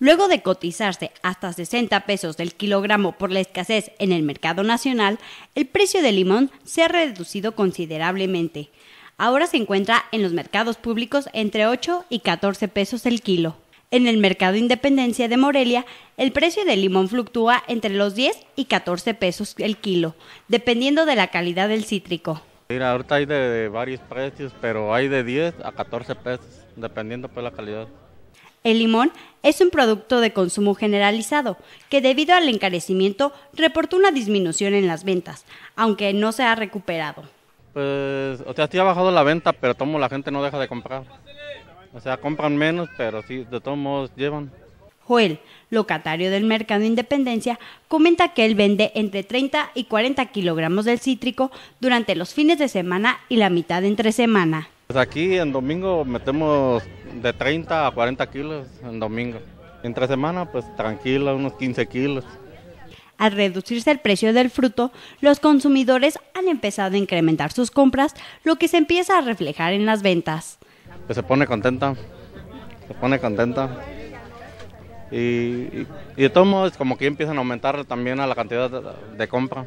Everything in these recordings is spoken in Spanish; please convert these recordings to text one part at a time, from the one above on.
Luego de cotizarse hasta 60 pesos del kilogramo por la escasez en el mercado nacional, el precio del limón se ha reducido considerablemente. Ahora se encuentra en los mercados públicos entre 8 y 14 pesos el kilo. En el mercado Independencia de Morelia, el precio del limón fluctúa entre los 10 y 14 pesos el kilo, dependiendo de la calidad del cítrico. Mira, ahorita hay de, varios precios, pero hay de 10 a 14 pesos, dependiendo pues la calidad. El limón es un producto de consumo generalizado que debido al encarecimiento reportó una disminución en las ventas, aunque no se ha recuperado. Pues, o sea, sí ha bajado la venta, pero tomo la gente no deja de comprar. O sea, compran menos, pero sí, de todos modos llevan. Joel, locatario del mercado Independencia, comenta que él vende entre 30 y 40 kilogramos del cítrico durante los fines de semana y la mitad entre semana. Pues aquí en domingo metemos de 30 a 40 kilos en domingo. Entre semana, pues tranquila, unos 15 kilos. Al reducirse el precio del fruto, los consumidores han empezado a incrementar sus compras, lo que se empieza a reflejar en las ventas. Pues se pone contenta, se pone contenta. Y, de todos modos, como que empiezan a aumentar también a la cantidad de compra.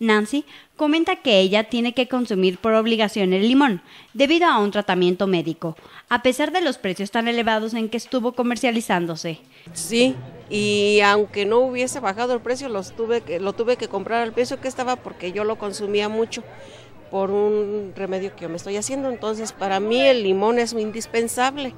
Nancy, comenta que ella tiene que consumir por obligación el limón, debido a un tratamiento médico, a pesar de los precios tan elevados en que estuvo comercializándose. Sí, y aunque no hubiese bajado el precio, lo tuve que comprar al precio que estaba porque yo lo consumía mucho por un remedio que yo me estoy haciendo. Entonces, para mí el limón es indispensable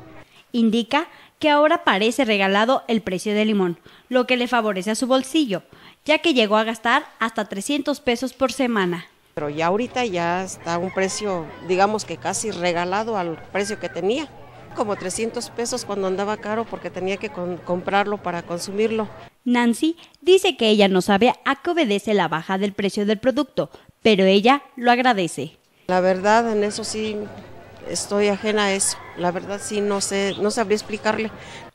indica que ahora parece regalado el precio del limón, lo que le favorece a su bolsillo, ya que llegó a gastar hasta 300 pesos por semana. Pero ya ahorita ya está un precio, digamos que casi regalado al precio que tenía como 300 pesos cuando andaba caro porque tenía que comprarlo para consumirlo. Nancy dice que ella no sabe a qué obedece la baja del precio del producto, pero ella lo agradece. La verdad, en eso sí estoy ajena a eso. La verdad sí, no sé, no sabría explicarle.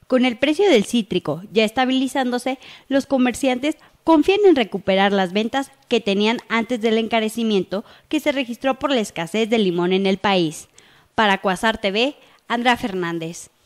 Con el precio del cítrico ya estabilizándose, los comerciantes confían en recuperar las ventas que tenían antes del encarecimiento que se registró por la escasez de limón en el país. Para Cuasar TV, Andrea Fernández.